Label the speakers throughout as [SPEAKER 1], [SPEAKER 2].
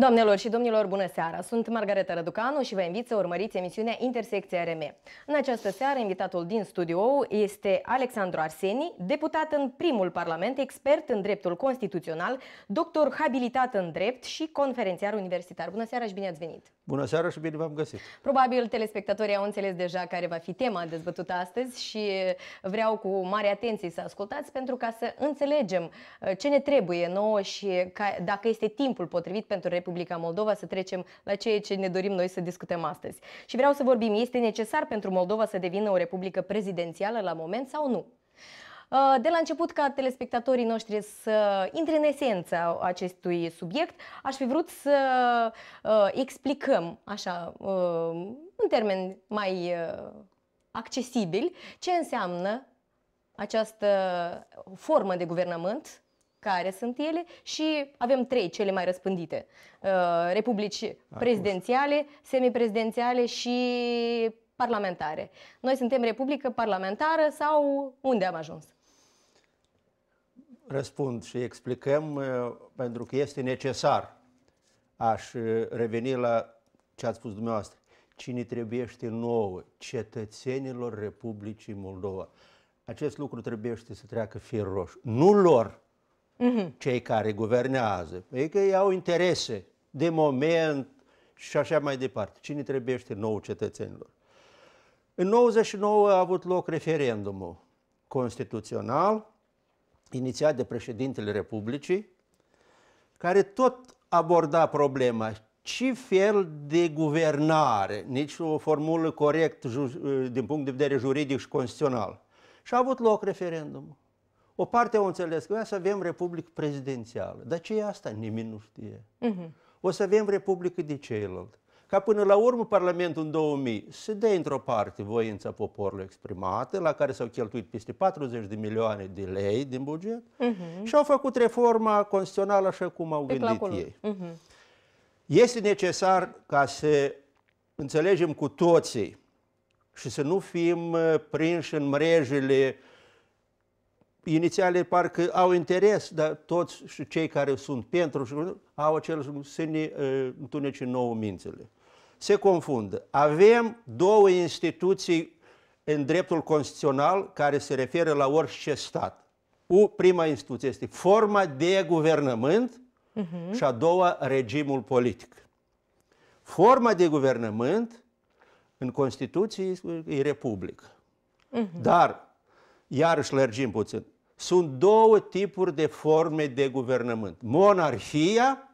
[SPEAKER 1] Doamnelor și domnilor, bună seara! Sunt Margareta Răducanu și vă invit să urmăriți emisiunea Intersecția RM. În această seară, invitatul din studio este Alexandru Arseni, deputat în primul Parlament, expert în dreptul constituțional, doctor habilitat în drept și conferențiar universitar. Bună seara și bine ați venit!
[SPEAKER 2] Bună seara și bine v-am găsit!
[SPEAKER 1] Probabil telespectatorii au înțeles deja care va fi tema dezbătută astăzi și vreau cu mare atenție să ascultați pentru ca să înțelegem uh, ce ne trebuie nouă și dacă este timpul potrivit pentru Republica Moldova, să trecem la ceea ce ne dorim noi să discutăm astăzi. Și vreau să vorbim, este necesar pentru Moldova să devină o republică prezidențială la moment sau nu? Uh, de la început, ca telespectatorii noștri să intre în esența acestui subiect, aș fi vrut să uh, explicăm, așa, uh, în termeni mai accesibili, ce înseamnă această formă de guvernământ care sunt ele și avem trei cele mai răspândite. Uh, republici prezidențiale, semiprezidențiale și parlamentare. Noi suntem republică parlamentară sau unde am ajuns?
[SPEAKER 2] Răspund și explicăm uh, pentru că este necesar. Aș uh, reveni la ce ați spus dumneavoastră. Cine trebuiește nouă? Cetățenilor Republicii Moldova. Acest lucru trebuiește să treacă fir roșu. Nu lor, uh-huh. cei care guvernează. Ei păi că ei au interese de moment și așa mai departe. Cine trebuiește nou cetățenilor? În 99 a avut loc referendumul constituțional, inițiat de președintele Republicii, care tot aborda problema ce fel de guvernare, nici o formulă corect din punct de vedere juridic și constituțional. Și a avut loc referendumul. O parte o înțeles că o să avem republică prezidențială. Dar ce e asta? Nimeni nu știe. Uh-huh. O să avem republică de ceilalți ca până la urmă Parlamentul în 2000 se dă într-o parte voința poporului exprimată, la care s-au cheltuit peste 40 de milioane de lei din buget uh-huh. și au făcut reforma constituțională așa cum au Pic gândit ei. Uh-huh. Este necesar ca să înțelegem cu toții și să nu fim uh, prinși în mrejele inițiale parcă au interes, dar toți și cei care sunt pentru și au acel lucru, să ne uh, întunece nouă mințele. Se confundă. Avem două instituții în dreptul constituțional care se referă la orice stat. U, prima instituție este forma de guvernământ uh-huh. și a doua regimul politic. Forma de guvernământ în Constituție e republică. Uh-huh. Dar iarăși lărgim puțin sunt două tipuri de forme de guvernământ. Monarhia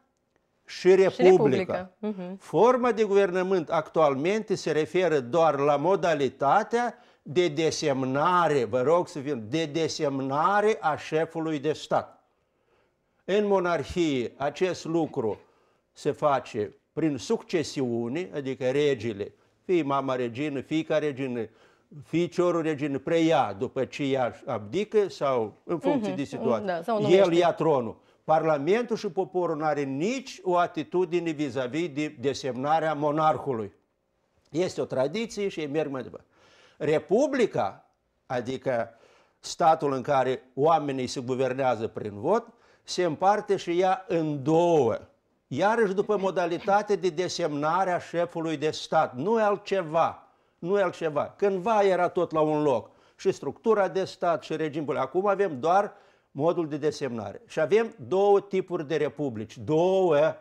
[SPEAKER 2] și Republica. Și Republica. Uh-huh. Forma de guvernământ actualmente se referă doar la modalitatea de desemnare, vă rog să fim, de desemnare a șefului de stat. În monarhie acest lucru se face prin succesiune, adică regile, fie mama regină, fiica regină, ficiorul reginei preia după ce ea abdică sau în funcție uh-huh. de situație. Da, sau El ia tronul. Parlamentul și poporul nu are nici o atitudine vis-a-vis -vis de desemnarea monarhului. Este o tradiție și merg mai departe. Republica, adică statul în care oamenii se guvernează prin vot, se împarte și ea în două. Iarăși după modalitate de desemnare a șefului de stat. Nu e altceva nu e altceva. Cândva era tot la un loc și structura de stat și regimul. Acum avem doar modul de desemnare. Și avem două tipuri de republici. Două.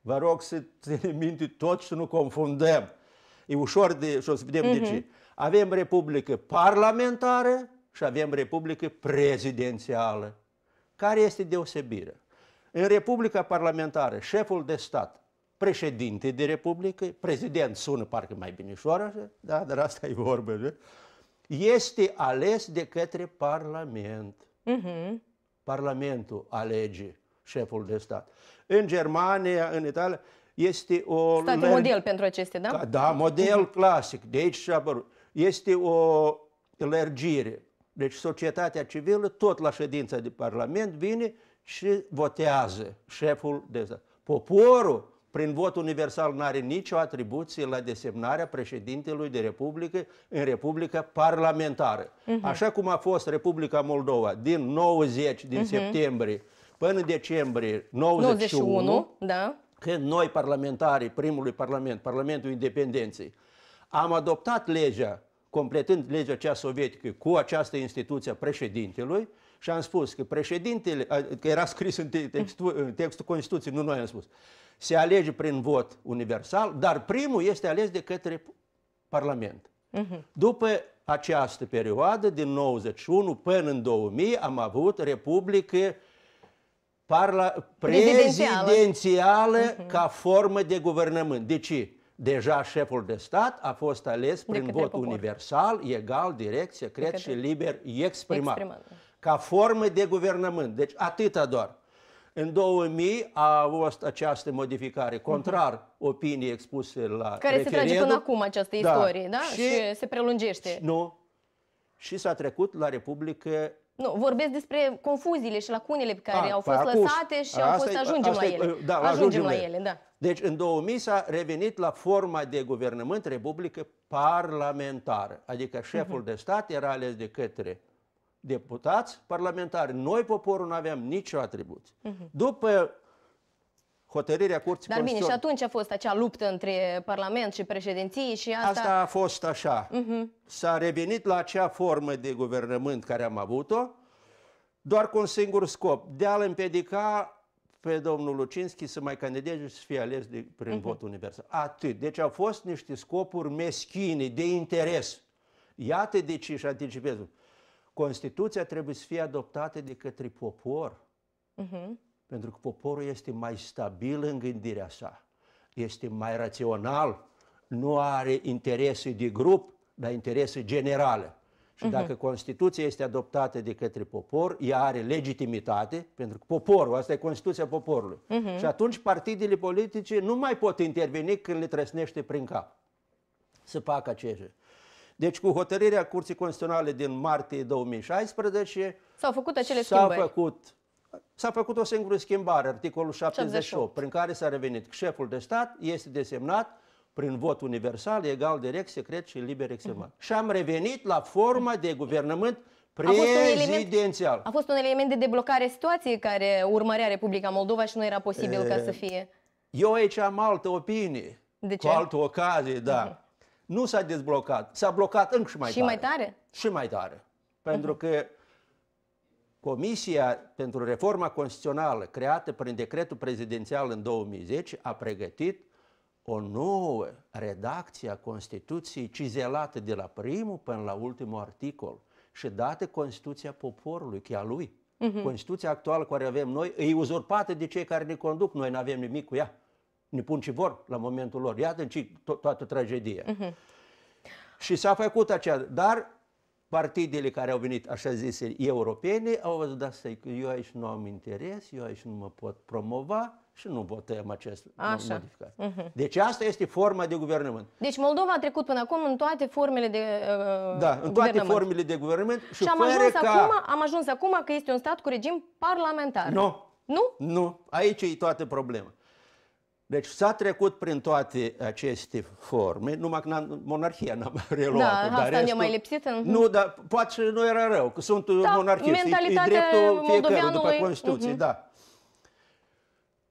[SPEAKER 2] Vă rog să ținem minte tot și să nu confundăm. E ușor de, și o să vedem uh-huh. de mhm. ce. Avem republică parlamentară și avem republică prezidențială. Care este deosebirea? În Republica Parlamentară, șeful de stat președinte de Republică, prezident sună parcă mai binișoară, da, dar asta e vorba, da? este ales de către Parlament. Uh-huh. Parlamentul alege șeful de stat. În Germania, în Italia, este o... Stat lege... model
[SPEAKER 1] pentru aceste, da?
[SPEAKER 2] Da, model uh-huh. clasic. De aici și-a Este o lărgire. Deci societatea civilă, tot la ședința de Parlament, vine și votează șeful de stat. Poporul prin vot universal, nu are nicio atribuție la desemnarea președintelui de Republică în republica Parlamentară. Uh-huh. Așa cum a fost Republica Moldova din 90, din uh-huh. septembrie, până decembrie 91, 91 da. când noi parlamentarii primului parlament, Parlamentul Independenței, am adoptat legea, completând legea cea sovietică cu această instituție a președintelui, și am spus că președintele, că era scris în textul, în textul Constituției, nu noi am spus, se alege prin vot universal, dar primul este ales de către Parlament. Uh-huh. După această perioadă, din 91 până în 2000, am avut Republică parla- prezidențială, uh-huh. ca formă de guvernământ. De ce? Deja șeful de stat a fost ales prin vot popor. universal, egal, direct, secret și liber exprimat. exprimat. Ca formă de guvernământ. Deci atâta doar. În 2000 a fost această modificare, contrar opiniei expuse la Care se trage până acum
[SPEAKER 1] această da. istorie, da? da? Și, și se prelungește.
[SPEAKER 2] Nu. Și s-a trecut la Republică
[SPEAKER 1] nu, vorbesc despre confuziile și lacunele pe care a, ah, au păi fost acus. lăsate și asta au fost da, ajungem la ele. Da, ajungem, ajungem la ele, da.
[SPEAKER 2] Deci în 2000 s-a revenit la forma de guvernământ republică parlamentară, adică șeful uh-huh. de stat era ales de către deputați, parlamentari. Noi, poporul, nu aveam nicio atribuție. Uh-huh. După hotărârea Curții Dar bine, și atunci
[SPEAKER 1] a fost acea luptă între Parlament și președinție și asta... Asta
[SPEAKER 2] a fost așa. Uh-huh. S-a revenit la acea formă de guvernământ care am avut-o, doar cu un singur scop, de a-l împiedica pe domnul Lucinski să mai candideze și să fie ales de, prin uh-huh. vot universal. Atât. Deci au fost niște scopuri meschine, de interes. Iată de ce și anticipez. Constituția trebuie să fie adoptată de către popor, uh-huh. pentru că poporul este mai stabil în gândirea sa, este mai rațional, nu are interese de grup, dar interese generale. Și uh-huh. dacă Constituția este adoptată de către popor, ea are legitimitate, pentru că poporul, asta e Constituția poporului. Uh-huh. Și atunci partidele politice nu mai pot interveni când le trăsnește prin cap să facă aceștia. Deci cu hotărârea Curții Constituționale din martie 2016
[SPEAKER 1] s-au făcut acele schimbări.
[SPEAKER 2] Făcut, s-a făcut o singură schimbare, articolul 78, 78, prin care s-a revenit șeful de stat este desemnat prin vot universal, egal, direct, secret și liber exemplar. Uh-huh. Mhm. Și am revenit la forma de guvernământ prezidențial. A
[SPEAKER 1] fost un element de deblocare situației care urmărea Republica Moldova și nu era posibil e, ca să fie.
[SPEAKER 2] Eu aici am altă opinie. De ce? Cu altă ocazie, da. Uh-huh nu s-a dezblocat, s-a blocat încă și mai și tare. Și mai tare? Și mai tare. Pentru că Comisia pentru Reforma Constituțională, creată prin decretul prezidențial în 2010, a pregătit o nouă redacție a Constituției cizelată de la primul până la ultimul articol și dată Constituția poporului, chiar a lui.
[SPEAKER 1] Uh-huh. Constituția
[SPEAKER 2] actuală care avem noi e uzurpată de cei care ne conduc, noi nu avem nimic cu ea pun ce vor la momentul lor. Iată ce to- toată tragedia. Uh-huh. Și s-a făcut aceea. dar partidele care au venit, așa zise, europene, au văzut, da, stai, eu aici nu am interes, eu aici nu mă pot promova, și nu votăm acest Așa. modificat. Uh-huh. Deci asta este forma de guvernământ.
[SPEAKER 1] Deci Moldova a trecut până acum în toate formele de uh, Da, în toate formele
[SPEAKER 2] de guvernământ. Și, și am, ajuns ca... acum,
[SPEAKER 1] am ajuns acum că este un stat cu regim parlamentar. Nu. Nu?
[SPEAKER 2] Nu. Aici e toată problema. Deci s-a trecut prin toate aceste forme, numai că monarhia n-am reluat. Da, dar asta restul... ne mai lipsit. În... Nu, dar poate nu era rău, că sunt da, monarhii. E, e dreptul fiecare după Constituție, uh-huh. da.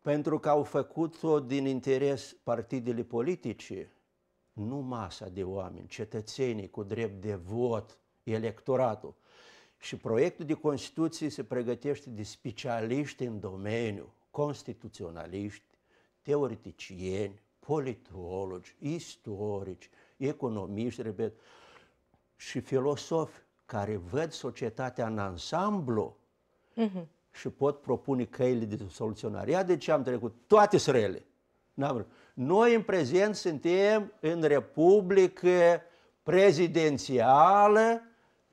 [SPEAKER 2] Pentru că au făcut-o din interes partidele politice, nu masa de oameni, cetățenii cu drept de vot, electoratul. Și proiectul de Constituție se pregătește de specialiști în domeniu, constituționaliști, teoreticieni, politologi, istorici, economiști, repet, și filosofi care văd societatea în ansamblu uh-huh. și pot propune căile de soluționare. Ia de ce am trecut. Toate sunt Noi în prezent suntem în republică prezidențială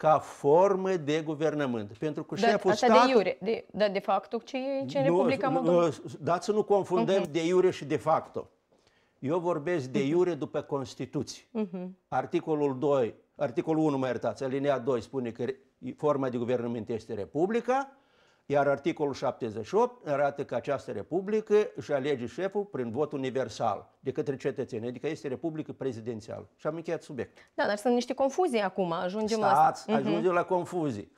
[SPEAKER 2] ca formă de guvernământ. Pentru că șeful da, asta stat... de iure,
[SPEAKER 1] de, da, de facto ce e ce în Republica Moldova.
[SPEAKER 2] Dați să nu confundăm uh-huh. de iure și de facto. Eu vorbesc de mhm. iure după Constituție. Uh-huh. Articolul 2, articolul 1, mă iertați, alinea 2 spune că forma de guvernământ este Republica, iar articolul 78 arată că această republică își alege șeful prin vot universal de către cetățeni, adică este republică prezidențială. Și am încheiat subiect.
[SPEAKER 1] Da, dar sunt niște confuzii acum, ajungem Stați, la mhm. asta. ajungem uh-huh.
[SPEAKER 2] la confuzii.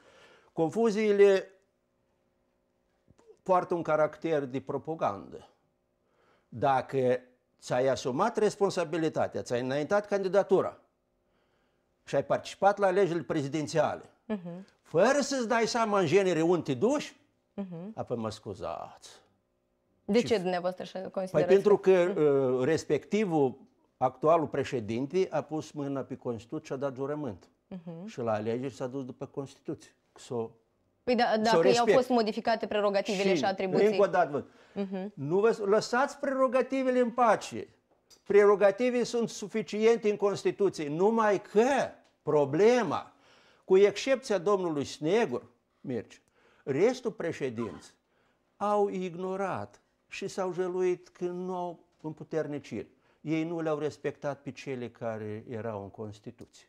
[SPEAKER 2] Confuziile poartă un caracter de propagandă. Dacă ți-ai asumat responsabilitatea, ți-ai înaintat candidatura și ai participat la alegerile prezidențiale, uh-huh. fără să-ți dai seama în genere unde te duci, Uh-huh. Apoi mă scuzați. De și... ce
[SPEAKER 1] dumneavoastră așa păi considerați? Păi pentru
[SPEAKER 2] că uh, respectivul, actualul președinte a pus mâna pe Constituție și a dat jurământ. Uh-huh. Și la alegeri s-a dus după Constituție. S-o,
[SPEAKER 1] păi da, dacă s-o au fost modificate prerogativele și, și atribuții. Încă o dată,
[SPEAKER 2] uh-huh. nu vă lăsați prerogativele în pace. Prerogativele sunt suficiente în Constituție, numai că problema, cu excepția domnului Snegur, merge, Restul președinți au ignorat și s-au jeluit că nu au împuternicit. Ei nu le-au respectat pe cele care erau în Constituție.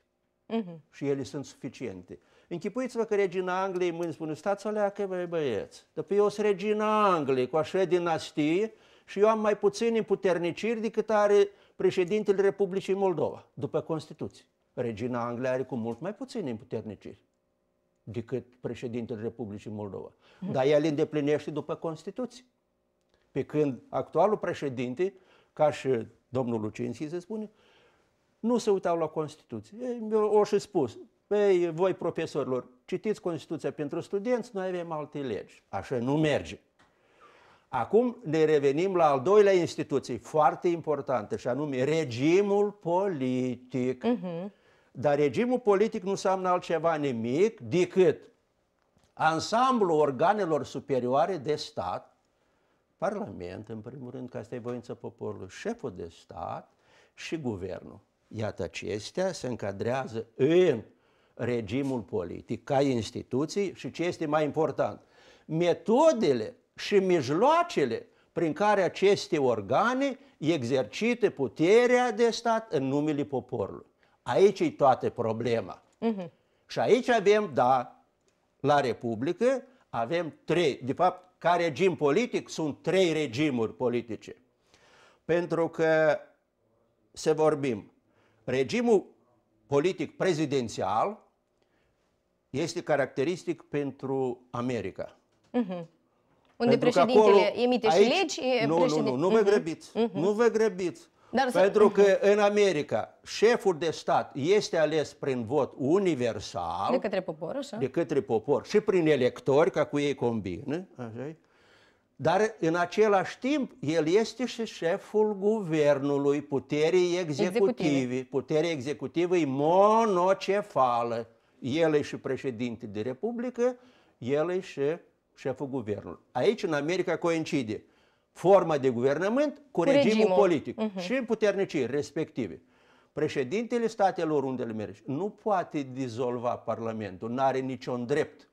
[SPEAKER 2] Uh-huh. Și ele sunt suficiente. Închipuiți-vă că regina Angliei mâine spune, stați o leacă, băi băieți, dar păi, eu sunt regina Angliei cu așa dinastie și eu am mai puțin împuterniciri decât are președintele Republicii Moldova, după Constituție. Regina Angliei are cu mult mai puțin împuterniciri decât președintele Republicii Moldova. Dar el îndeplinește după Constituție. Pe când actualul președinte, ca și domnul Lucinski se spune, nu se uitau la Constituție. o și spus, ei, păi, voi profesorilor, citiți Constituția pentru studenți, noi avem alte legi. Așa nu merge. Acum ne revenim la al doilea instituție foarte importantă, și anume regimul politic. Uh-huh. Dar regimul politic nu înseamnă altceva nimic decât ansamblul organelor superioare de stat, Parlament, în primul rând, că asta e voința poporului, șeful de stat și guvernul. Iată, acestea se încadrează în regimul politic, ca instituții și ce este mai important, metodele și mijloacele prin care aceste organe exercită puterea de stat în numele poporului. Aici e toată problema. Uh-huh. Și aici avem, da, la Republică, avem trei, de fapt, ca regim politic sunt trei regimuri politice. Pentru că, se vorbim, regimul politic prezidențial este caracteristic pentru America.
[SPEAKER 1] Uh-huh. Unde pentru președintele acolo, emite și legi? E nu, președin... nu, nu, nu vă
[SPEAKER 2] grăbiți. Uh-huh. Nu vă grăbiți. Dar Pentru să... că în America șeful de stat este ales prin vot universal. De către popor, așa. De către popor și prin electori, ca cu ei combină. Așa dar în același timp el este și șeful guvernului, puterii executive. executive. Puterea executivă e monocefală. El e și președinte de republică, el e și șeful guvernului. Aici, în America, coincide forma de guvernământ cu, cu regimul, regimul politic uh-huh. și puternicii respective. Președintele statelor unde le merge nu poate dizolva Parlamentul, nu are niciun drept.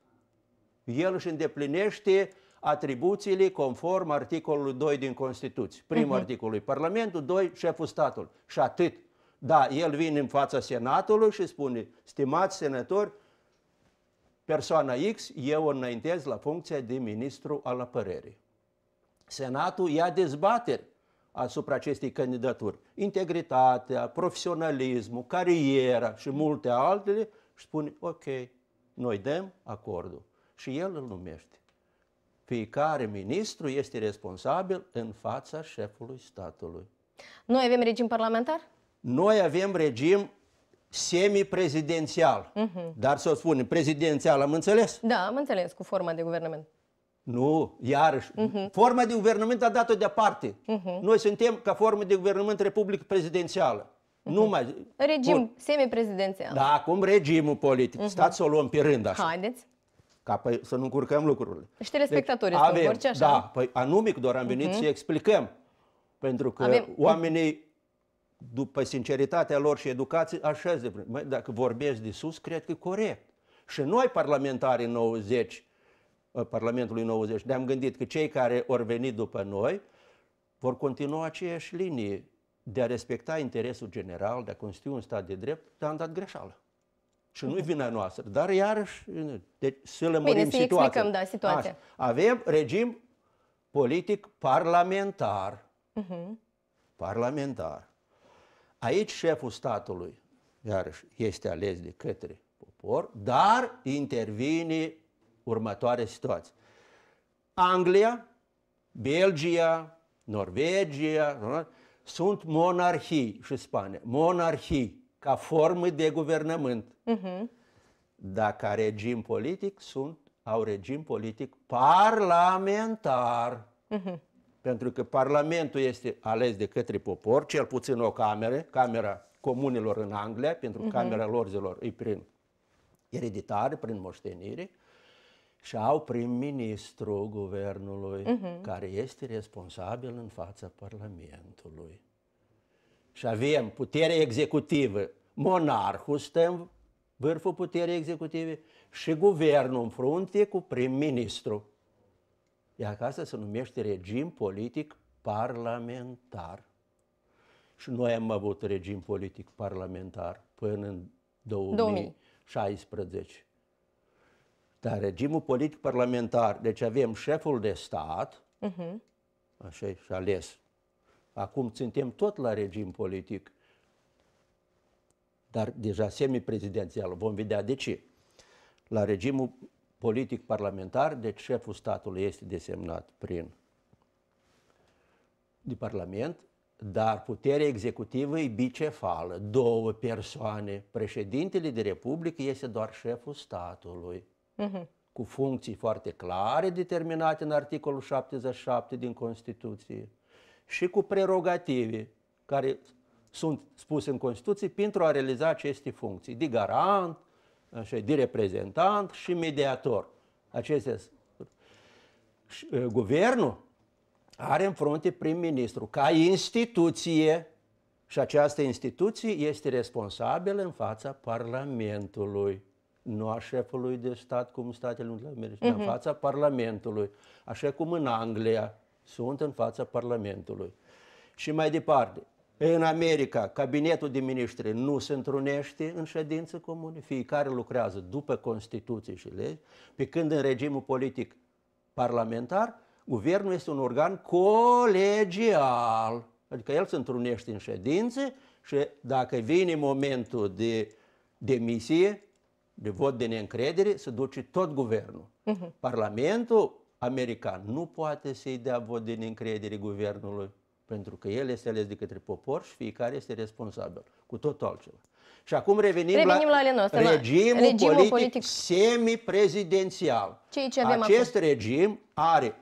[SPEAKER 2] El își îndeplinește atribuțiile conform articolului 2 din Constituție. Primul uh-huh. Mhm. articolului Parlamentul, 2 șeful statului. Și atât. Da, el vine în fața Senatului și spune, stimați senatori, persoana X, eu înaintez la funcția de ministru al apărării. Senatul ia dezbateri asupra acestei candidaturi. Integritatea, profesionalismul, cariera și multe altele și spune, ok, noi dăm acordul. Și el îl numește. Fiecare ministru este responsabil în fața șefului statului.
[SPEAKER 1] Noi avem regim parlamentar?
[SPEAKER 2] Noi avem regim semiprezidențial. Uh-huh. Dar să o spunem, prezidențial am înțeles?
[SPEAKER 1] Da, am înțeles, cu forma de guvernament.
[SPEAKER 2] Nu, iarăși. Uh-huh. Forma de guvernământ a dat-o deoparte. Uh-huh. Noi suntem ca formă de guvernământ republică prezidențială. Uh-huh. Mhm. Numai... Regim Bun.
[SPEAKER 1] semiprezidențial. Da,
[SPEAKER 2] acum regimul politic. Uh-huh. Stați să o luăm pe rând așa. Haideți. Ca păi, să nu încurcăm lucrurile. Și telespectatorii deci, avem, orice așa. Da, păi anumic doar am venit uh-huh. să explicăm. Pentru că avem... oamenii după sinceritatea lor și educație, așa zic, dacă vorbești de sus, cred că e corect. Și noi, parlamentarii 90, Uh, Parlamentului 90, ne-am gândit că cei care vor veni după noi vor continua aceeași linie de a respecta interesul general, de a constitui un stat de drept, dar am dat greșeală. Și nu-i vina noastră, dar iarăși uh, deci să lămurim Bine, să situația. explicăm, da, situația. Așa. Avem regim politic parlamentar. Uh-huh. Parlamentar. Aici șeful statului, iarăși, este ales de către popor, dar intervine următoare situații. Anglia, Belgia, Norvegia, sunt monarhii și Spania, monarhii ca formă de guvernământ.
[SPEAKER 1] Uh-huh. Mhm.
[SPEAKER 2] Dar ca regim politic sunt, au regim politic parlamentar. Uh-huh. Pentru că parlamentul este ales de către popor, cel puțin o cameră, camera comunilor în Anglia, pentru uh-huh. camera lorzilor e prin ereditare, prin moștenire, și au prim-ministru guvernului uh-huh. care este responsabil în fața Parlamentului. Și avem putere executivă, monarhul stă în vârful puterii executive și guvernul în frunte cu prim-ministru. Iar asta se numește regim politic parlamentar. Și noi am avut regim politic parlamentar până în 2016. 2000. Dar regimul politic parlamentar, deci avem șeful de stat, uh-huh. așa și ales. Acum suntem tot la regim politic, dar deja semiprezidențial. Vom vedea de ce. La regimul politic parlamentar, deci șeful statului este desemnat prin de Parlament, dar puterea executivă e bicefală, două persoane. Președintele de Republică este doar șeful statului uh-huh. cu funcții foarte clare determinate în articolul 77 din Constituție și cu prerogative care sunt spuse în Constituție pentru a realiza aceste funcții de garant, așa, de reprezentant și mediator. Acestea Guvernul are în frunte prim-ministru ca instituție și această instituție este responsabilă în fața Parlamentului nu a șefului de stat cum Statele Unite ale uh-huh. în mhm. fața Parlamentului, așa cum în Anglia sunt în fața Parlamentului. Și mai departe, în America, cabinetul de ministri nu se întrunește în ședință comune, fiecare lucrează după Constituție și legi, pe când în regimul politic parlamentar, guvernul este un organ colegial, adică el se întrunește în ședințe și dacă vine momentul de demisie, de vot de neîncredere se duce tot guvernul. Uh-huh. Parlamentul american nu poate să-i dea vot de neîncredere guvernului, pentru că el este ales de către popor și fiecare este responsabil cu tot altceva. Și acum revenim, revenim la, la noastră, regimul, regimul politic, politic semiprezidențial.
[SPEAKER 1] ce avem Acest
[SPEAKER 2] acum. regim are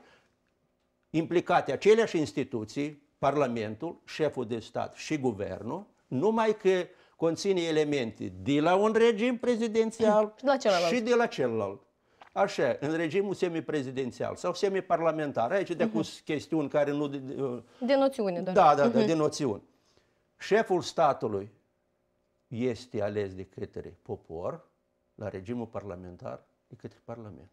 [SPEAKER 2] implicate aceleași instituții, Parlamentul, șeful de stat și guvernul, numai că conține elemente de la un regim prezidențial și de la celălalt. Și de la celălalt. Așa, în regimul semiprezidențial sau semiparlamentar. Aici de acum uh-huh. chestiuni care nu... De,
[SPEAKER 1] de noțiune, doar. Da, da, da, uh-huh. de
[SPEAKER 2] noțiuni. Șeful statului este ales de către popor la regimul parlamentar de către parlament.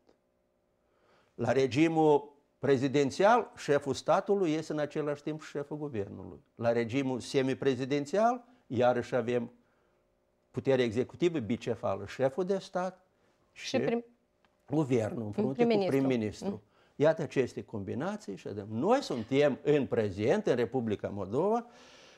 [SPEAKER 2] La regimul prezidențial, șeful statului este în același timp șeful guvernului. La regimul semiprezidențial, iarăși avem puterea executivă bicefală, șeful de stat și, și prim... guvernul împreună prim cu prim-ministru. Mm. Iată aceste combinații și adem. Noi suntem în prezent, în Republica Moldova,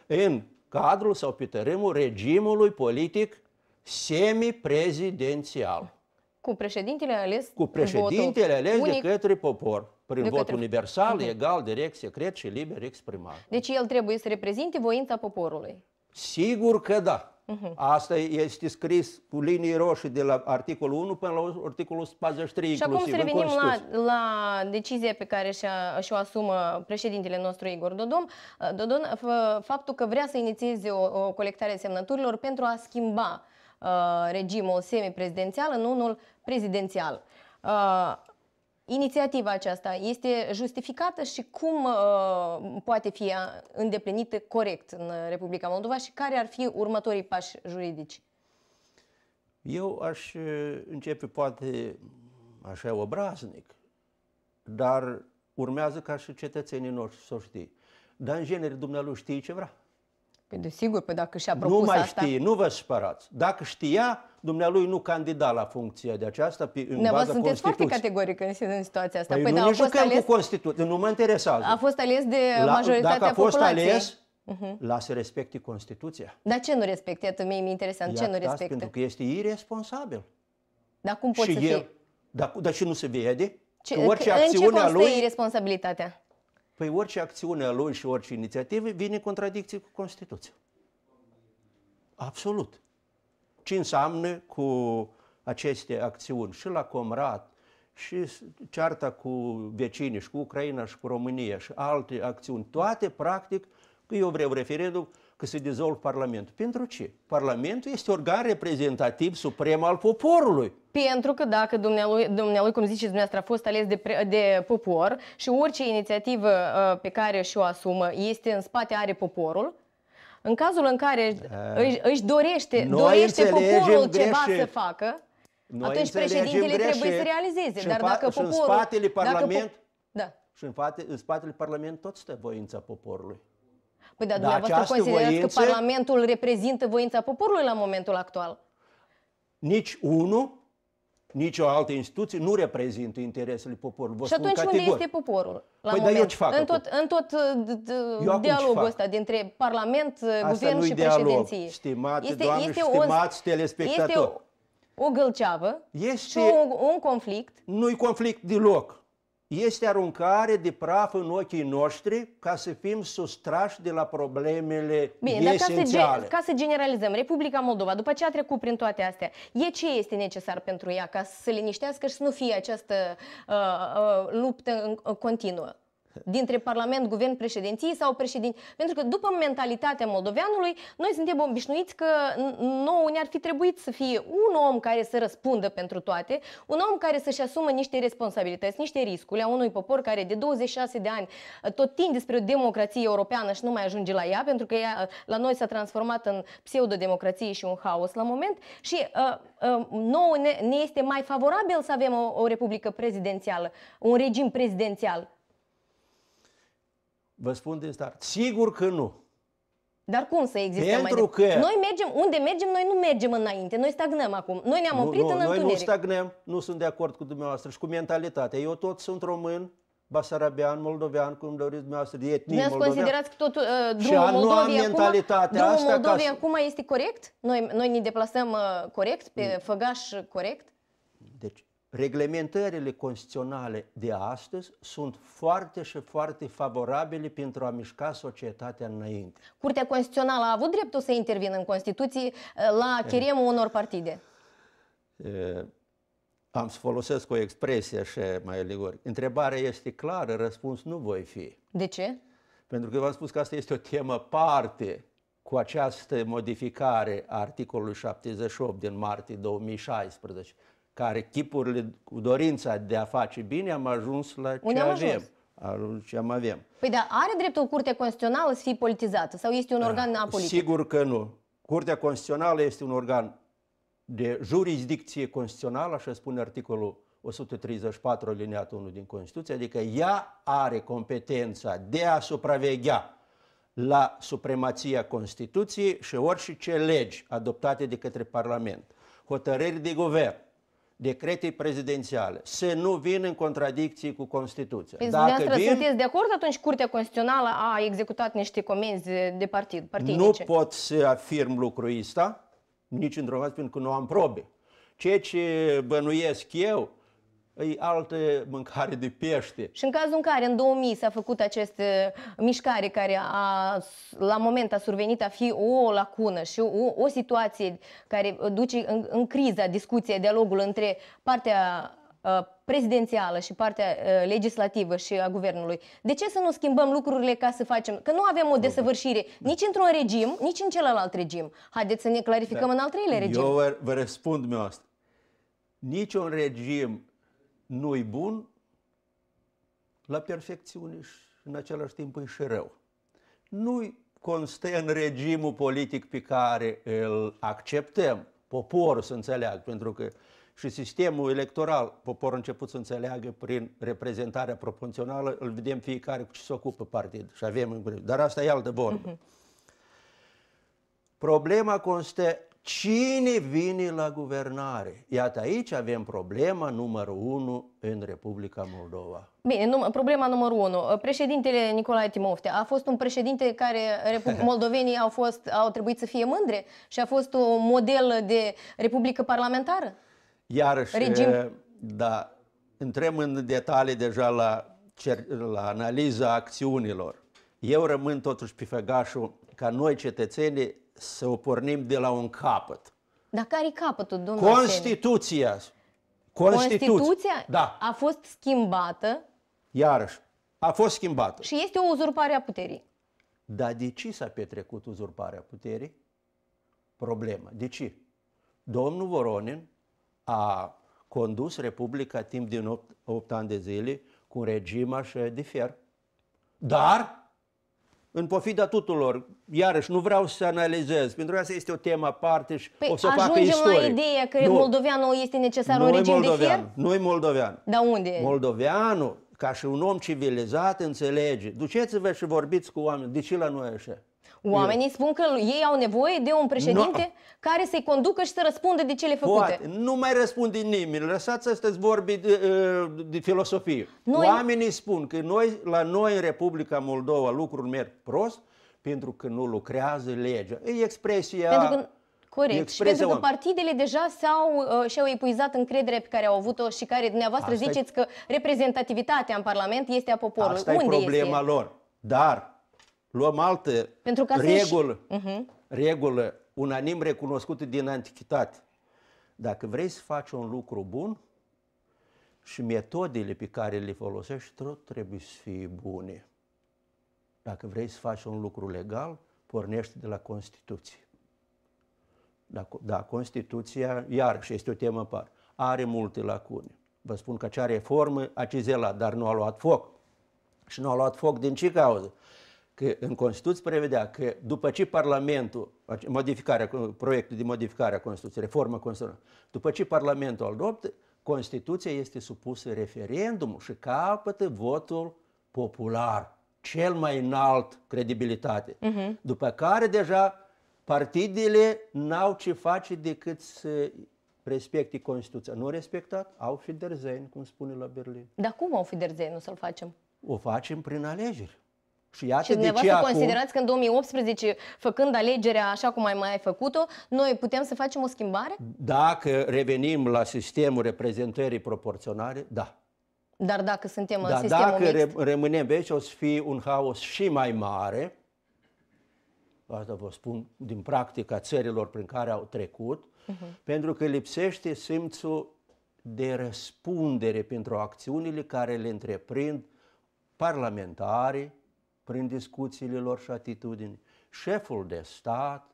[SPEAKER 2] în cadrul sau pe tărâmul regimului politic semiprezidențial.
[SPEAKER 1] Cu președintele ales Cu președintele ales unic... de
[SPEAKER 2] către popor, prin de vot către... universal, uh-huh. egal, direct, secret și liber exprimat.
[SPEAKER 1] Deci el trebuie să reprezinte voința poporului.
[SPEAKER 2] Sigur că da. Mhm. Asta este scris cu linii roșii de la articolul 1 până la articolul 43 Și acum să revenim la,
[SPEAKER 1] la decizia pe care și-o și asumă președintele nostru Igor Dodon, uh, Dodon faptul că vrea să inițieze o, o colectare de semnăturilor pentru a schimba uh, regimul semiprezidențial în unul prezidențial. Uh, Inițiativa aceasta este justificată și cum uh, poate fi îndeplinită corect în Republica Moldova și care ar fi următorii pași juridici?
[SPEAKER 2] Eu aș uh, începe poate așa obraznic, dar urmează ca și cetățenii noștri să o știe. Dar în genere dumnealui știe ce vrea.
[SPEAKER 1] Păi desigur, păi dacă și-a propus asta. Nu mai asta... știe,
[SPEAKER 2] nu vă spărați. Dacă știa, dumnealui nu candida la funcția de aceasta pe, în ne, baza sunteți Constituției. foarte
[SPEAKER 1] categoric în, în situația asta. Păi, păi nu da, ne jucăm ales...
[SPEAKER 2] cu Constituția, nu mă interesează. A
[SPEAKER 1] fost ales de la, majoritatea Dacă a fost populației. ales, Uh-huh. Mhm.
[SPEAKER 2] Lasă respecte Constituția.
[SPEAKER 1] Dar ce nu respecte? Iată, mie mi interesant. ce nu respectă? Pentru
[SPEAKER 2] că este irresponsabil.
[SPEAKER 1] Dar cum poți și să el, fii?
[SPEAKER 2] Dar, dar și nu se vede? Ce, că orice în acțiune a lui...
[SPEAKER 1] irresponsabilitatea?
[SPEAKER 2] Păi orice acțiune a lui și orice inițiativă vine în contradicție cu Constituția. Absolut ce înseamnă cu aceste acțiuni și la Comrat, și cearta cu vecinii, și cu Ucraina, și cu România, și alte acțiuni, toate, practic, că eu vreau referendum, că se dizolv Parlamentul. Pentru ce? Parlamentul este organ reprezentativ suprem al poporului.
[SPEAKER 1] Pentru că dacă dumnealui, dumnealui cum ziceți dumneavoastră, a fost ales de, de popor și orice inițiativă uh, pe care și-o asumă este în spate are poporul, în cazul în care eh, își, își dorește, Noi dorește poporul greșe. ceva să facă,
[SPEAKER 2] Noi atunci președintele trebuie să realizeze. Și Dar dacă poporul, și în spatele Parlament, dacă da. și în, spate, în spatele Parlament tot stă voința poporului.
[SPEAKER 1] Păi, dar dumneavoastră considerați voință, că Parlamentul reprezintă voința poporului la momentul actual?
[SPEAKER 2] Nici unul nici o altă instituție nu reprezintă interesele poporului. Vă și atunci categoric. unde este
[SPEAKER 1] poporul? La păi, dar eu ce fac? În tot, în tot uh, eu dialogul ăsta dintre Parlament, uh, Asta Guvern și dialog, președinție.
[SPEAKER 2] Stimate este, doamne este și stimați o, telespectatori. Este
[SPEAKER 1] o, o gălceavă este, și un, un conflict.
[SPEAKER 2] Nu-i conflict deloc este aruncare de praf în ochii noștri ca să fim sustrași de la problemele Bine, esențiale. Dar ca, să, ca
[SPEAKER 1] să generalizăm, Republica Moldova, după ce a trecut prin toate astea, e ce este necesar pentru ea ca să se liniștească și să nu fie această uh, uh, luptă în, uh, continuă? dintre Parlament, Guvern, Președinție sau președinți. Pentru că după mentalitatea moldoveanului, noi suntem obișnuiți că nouă ne-ar fi trebuit să fie un om care să răspundă pentru toate, un om care să-și asumă niște responsabilități, niște riscuri a unui popor care de 26 de ani uh, tot tind spre o democrație europeană și nu mai ajunge la ea, pentru că ea uh, la noi s-a transformat în pseudodemocrație și un haos la moment și uh, uh, nouă ne, ne este mai favorabil să avem o, o republică prezidențială, un regim prezidențial
[SPEAKER 2] Vă spun din start, sigur că nu.
[SPEAKER 1] Dar cum să existe Pentru mai că... Noi mergem, unde mergem, noi nu mergem înainte, noi stagnăm acum. Noi ne-am oprit nu, nu, în noi întuneric. Noi nu
[SPEAKER 2] stagnăm, nu sunt de acord cu dumneavoastră și cu mentalitatea. Eu tot sunt român, basarabean, moldovean, cum doriți dumneavoastră, de etnie moldovean. considerați
[SPEAKER 1] că tot uh, drumul și Moldovei mentalitatea acum, drumul Moldovei ca... acum este corect? Noi, noi ne deplasăm uh, corect, pe mm. făgaș corect?
[SPEAKER 2] Deci, reglementările constituționale de astăzi sunt foarte și foarte favorabile pentru a mișca societatea înainte.
[SPEAKER 1] Curtea Constituțională a avut dreptul să intervină în Constituție eh, la eh. cheremul unor partide?
[SPEAKER 2] E, eh, am să folosesc o expresie așa mai ligori. Întrebarea este clară, răspuns nu voi fi. De ce? Pentru că v-am spus că asta este o temă parte cu această modificare a articolului 78 din martie 2016 care chipurile cu dorința de a face bine am ajuns la ce Unde am avem. Ajuns? Ce am avem.
[SPEAKER 1] Păi da, are dreptul Curtea Constituțională să fie politizată sau este un organ da, apolitic?
[SPEAKER 2] Sigur că nu. Curtea Constituțională este un organ de jurisdicție constituțională, așa spune articolul 134 alineatul 1 din Constituție, adică ea are competența de a supraveghea la supremația Constituției și orice legi adoptate de către Parlament, hotărâri de guvern, decrete prezidențiale să nu vin în contradicții cu Constituția. Păi Dacă vin, sunteți
[SPEAKER 1] de acord atunci Curtea Constituțională a executat niște comenzi de partid, partidice? Nu
[SPEAKER 2] pot să afirm lucrul ăsta, nici într-un pentru că nu am probe. Ceea ce bănuiesc eu e altă mâncare de pește.
[SPEAKER 1] Și în cazul în care în 2000 s-a făcut aceste uh, mișcare care a, la moment a survenit a fi o lacună și o, o situație care uh, duce în, în criza discuția, dialogul între partea uh, prezidențială și partea legislativă și a guvernului. De ce să nu schimbăm lucrurile ca să facem? Că nu avem o desăvârșire nici într-un regim, nici în celălalt regim. Haideți să ne clarificăm da. în al treilea regim. Eu
[SPEAKER 2] vă răspund, meu asta. Niciun regim nu-i bun la perfecțiune și în același timp e și rău. Nu-i constă în regimul politic pe care îl acceptăm, poporul să înțeleagă, pentru că și sistemul electoral, poporul a început să înțeleagă prin reprezentarea proporțională, îl vedem fiecare cu ce se ocupă partid și avem în Dar asta e altă vorbă. Uh-huh. Problema constă Cine vine la guvernare? Iată, aici avem problema numărul unu în Republica Moldova.
[SPEAKER 1] Bine, num- problema numărul unu. Președintele Nicolae Timofte a fost un președinte care Repu- moldovenii au, fost, au trebuit să fie mândre și a fost un model de republică parlamentară?
[SPEAKER 2] Iarăși, Regim. Eh, da, intrăm în detalii deja la, la analiza acțiunilor. Eu rămân totuși pe făgașul ca noi cetățenii să o pornim de la un capăt.
[SPEAKER 1] Dar care e capătul, domnule?
[SPEAKER 2] Constituția. Constituția, Constituția da.
[SPEAKER 1] a fost schimbată.
[SPEAKER 2] Iarăși, a fost schimbată. Și
[SPEAKER 1] este o uzurpare a puterii.
[SPEAKER 2] Dar de ce s-a petrecut uzurparea puterii? Problemă. De ce? Domnul Voronin a condus Republica timp din 8, 8 ani de zile cu un regim așa de fier. Dar în pofida tuturor, iarăși nu vreau să analizez, pentru că asta este o temă aparte și păi o să facă istorie. Ajungem la ideea că nu.
[SPEAKER 1] moldoveanul este necesar un regim de fier?
[SPEAKER 2] Nu da, e moldovean. Dar unde? Moldoveanul, ca și un om civilizat, înțelege. Duceți-vă și vorbiți cu oameni. De ce la noi așa? Oamenii
[SPEAKER 1] eu. spun că ei au nevoie de un președinte nu... care să-i conducă și să răspundă de cele făcute. Poate.
[SPEAKER 2] Nu mai răspunde nimeni. Lăsați să vorbi de, uh, uh, de filosofie. Noi... Oamenii spun că noi, la noi în Republica Moldova lucruri merg prost pentru că nu lucrează legea. E expresia... Pentru că... Corect. și pentru că
[SPEAKER 1] partidele deja s-au, uh, și-au epuizat încrederea pe care au avut-o și care dumneavoastră Asta ziceți e... că reprezentativitatea în Parlament este a poporului. Asta Unde e problema este?
[SPEAKER 2] lor. Dar luăm altă Pentru că regulă, uh-huh. Mhm. regulă unanim recunoscută din antichitate. Dacă vrei să faci un lucru bun și metodele pe care le folosești tot trebuie să fie bune. Dacă vrei să faci un lucru legal, pornește de la Constituție. Da, da Constituția, și este o temă par, are multe lacune. Vă spun că acea reformă a cizelat, dar nu a luat foc. Și nu a luat foc din ce cauză? că în Constituție prevedea că după ce Parlamentul, modificarea, proiectul de modificare a Constituției, reformă Constituției, după ce Parlamentul adoptă, Constituția este supusă referendumul și capătă votul popular, cel mai înalt credibilitate. Uh-huh. După care deja partidele n-au ce face decât să respecte Constituția. Nu respectat, au Fiderzen, cum spune la Berlin.
[SPEAKER 1] Dar cum au Fiderzen, nu să-l facem?
[SPEAKER 2] O facem prin alegeri. Și, iată și dumneavoastră de ce considerați acum...
[SPEAKER 1] că în 2018, făcând alegerea așa cum ai mai făcut-o, noi putem să facem o schimbare?
[SPEAKER 2] Dacă revenim la sistemul reprezentării proporționare, da.
[SPEAKER 1] Dar dacă suntem da, în sistemul dacă mixt...
[SPEAKER 2] rămânem veci, o să fie un haos și mai mare. Asta vă spun din practica țărilor prin care au trecut. Uh-huh. Pentru că lipsește simțul de răspundere pentru acțiunile care le întreprind parlamentarii, prin discuțiile lor și atitudini, șeful de stat,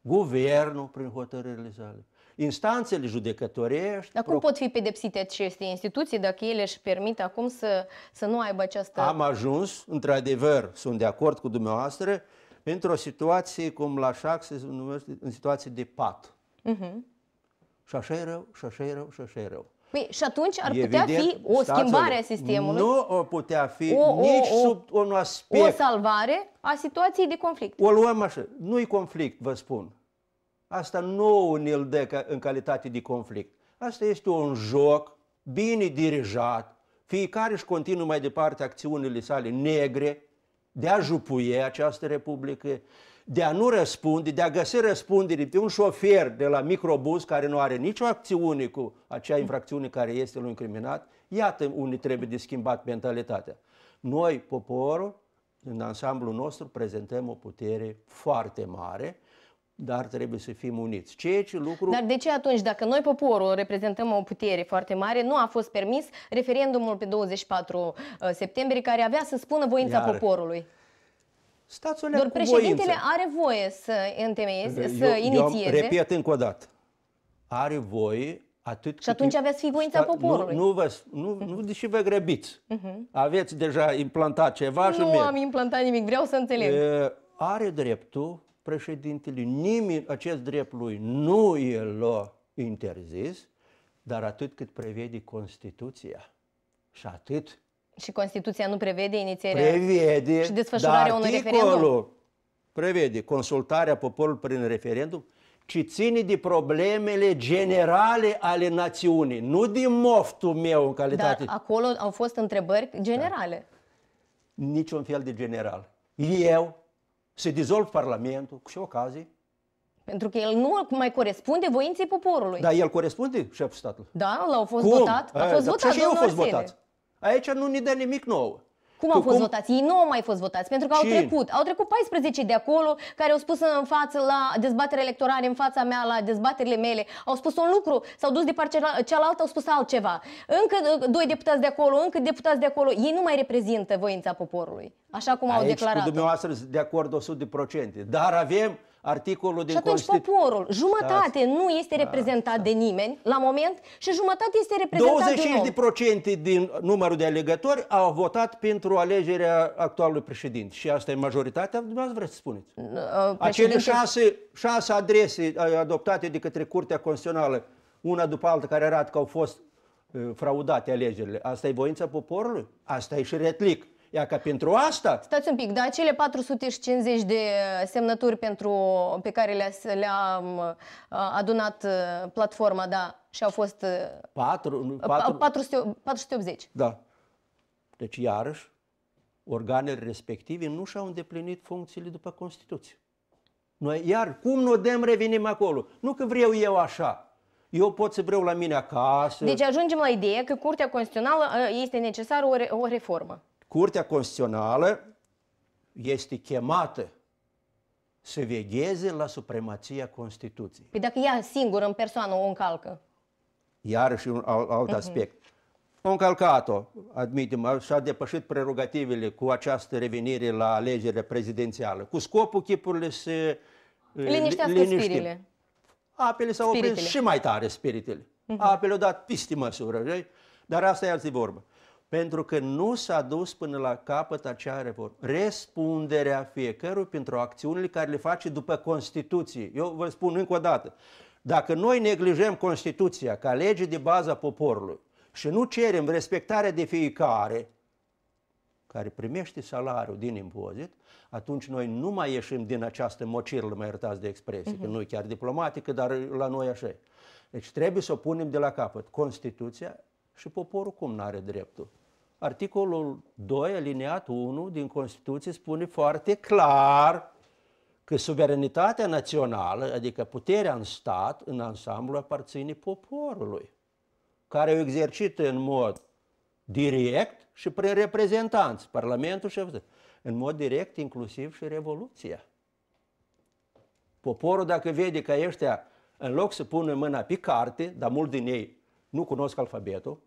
[SPEAKER 2] guvernul prin hotărârile sale, instanțele judecătorești. Dar cum pot
[SPEAKER 1] fi pedepsite aceste instituții dacă ele își permit acum să, să nu aibă această... Am
[SPEAKER 2] ajuns, într-adevăr, sunt de acord cu dumneavoastră, într-o situație cum la șac se numește, în situație de pat. Uh-huh. Și așa e rău, și așa e rău, și așa e rău.
[SPEAKER 1] Păi, și atunci ar Evident, putea fi o schimbare a sistemului. Nu
[SPEAKER 2] o putea fi o, nici o, o, sub un aspect. O
[SPEAKER 1] salvare a situației de conflict. O
[SPEAKER 2] luăm așa. Nu-i conflict, vă spun. Asta nu ne-l dă ca, în calitate de conflict. Asta este un joc bine dirijat. Fiecare își continuă mai departe acțiunile sale negre de a jupuie această republică, de a nu răspunde, de a găsi răspundere pe un șofer de la microbus care nu are nicio acțiune cu acea infracțiune care este lui incriminat, iată unde trebuie de schimbat mentalitatea. Noi, poporul, în ansamblul nostru, prezentăm o putere foarte mare, dar trebuie să fim uniți. Ceea ce lucru... Dar
[SPEAKER 1] de ce atunci, dacă noi, poporul, reprezentăm o putere foarte mare, nu a fost permis referendumul pe 24 uh, septembrie, care avea să spună voința Iar... poporului? Stați o Doar președintele voință. are voie să întemeieze, eu, să inițieze. Eu repet
[SPEAKER 2] încă o dată. Are voie atât Și
[SPEAKER 1] atunci aveți fi voința sta, poporului. Nu, nu, vă,
[SPEAKER 2] nu, nu mhm. deși vă grăbiți. Uh-huh. Aveți deja implantat ceva nu și Nu merg. am
[SPEAKER 1] implantat nimic, vreau să înțeleg.
[SPEAKER 2] E, are dreptul președintele, nimeni acest drept lui nu e l-a interzis, dar atât cât prevede Constituția. Și atât
[SPEAKER 1] și Constituția nu prevede inițierea
[SPEAKER 2] prevede, și desfășurarea unui referendum? prevede consultarea poporului prin referendum, ci ține de problemele generale ale națiunii, nu de moftul meu în calitate. Dar
[SPEAKER 1] acolo au fost întrebări da. generale.
[SPEAKER 2] Da. Niciun fel de general. Eu se dizolv Parlamentul, cu ce ocazie?
[SPEAKER 1] Pentru că el nu mai corespunde voinței poporului. Da, el
[SPEAKER 2] corespunde șeful statului.
[SPEAKER 1] Da, l-au fost Cum? votat. A fost Ei, votat, și eu fost votat.
[SPEAKER 2] Aici nu ni dă nimic nou.
[SPEAKER 1] Cum au fost cum? votați? Ei nu au mai fost votați, pentru că Cine? au trecut. Au trecut 14 de acolo care au spus în față la dezbatere electorale, în fața mea, la dezbaterile mele, au spus un lucru, s-au dus de partea cealaltă, au spus altceva. Încă uh, doi deputați de acolo, încă deputați de acolo. Ei nu mai reprezintă voința poporului, așa cum Aici au declarat. Aici cu
[SPEAKER 2] dumneavoastră de acord 100%, dar avem articolul din și atunci Constitu... poporul,
[SPEAKER 1] jumătate da. nu este reprezentat da. de nimeni la moment și jumătate este reprezentat
[SPEAKER 2] 25% din numărul de alegători au votat pentru alegerea actualului președinte și asta e majoritatea, dumneavoastră vreți să spuneți. Uh, președinte... Acele șase, șase adrese uh, adoptate de către Curtea Constituțională, una după alta care arată că au fost uh, fraudate alegerile. Asta e voința poporului? Asta e și retlic. Ia ca pentru asta...
[SPEAKER 1] Stați un pic, dar acele 450 de uh, semnături pentru, uh, pe care le-a le uh, adunat platforma, da, și au fost...
[SPEAKER 2] 4, 4... 400,
[SPEAKER 1] 480.
[SPEAKER 2] Da. Deci, iarăși, organele respective nu și-au îndeplinit funcțiile după Constituție. Noi, iar cum nu dăm, revenim acolo. Nu că vreau eu așa. Eu pot să vreau la mine acasă. Deci ajungem
[SPEAKER 1] la ideea că Curtea Constituțională este necesară o, re- o reformă.
[SPEAKER 2] Curtea Constituțională este chemată să vegheze la supremația Constituției.
[SPEAKER 1] Păi dacă ea singură, în persoană, o încalcă?
[SPEAKER 2] Iarăși un alt, alt mhm. uh-huh. aspect. O încalcat o admitem, și-a depășit prerogativele cu această revenire la alegerile prezidențială, cu scopul chipurile să liniștească liniște. spiritele. Apele s-au oprit și mai tare spiritele. Uh-huh. Apele au dat piste măsură, dar asta e altă vorbă pentru că nu s-a dus până la capăt acea răspunderea fiecărui pentru acțiunile care le face după Constituție. Eu vă spun încă o dată, dacă noi neglijăm Constituția ca lege de bază a poporului și nu cerem respectarea de fiecare care primește salariul din impozit, atunci noi nu mai ieșim din această mocirlă, mă iertați de expresie, uh-huh. că mhm. nu e chiar diplomatică, dar la noi așa Deci trebuie să o punem de la capăt. Constituția și poporul cum n-are dreptul? Articolul 2, alineat 1 din Constituție spune foarte clar că suveranitatea națională, adică puterea în stat, în ansamblu, aparține poporului, care o exercită în mod direct și prin reprezentanți, Parlamentul și în mod direct inclusiv și Revoluția. Poporul, dacă vede că ăștia, în loc să pună mâna pe carte, dar mulți din ei nu cunosc alfabetul,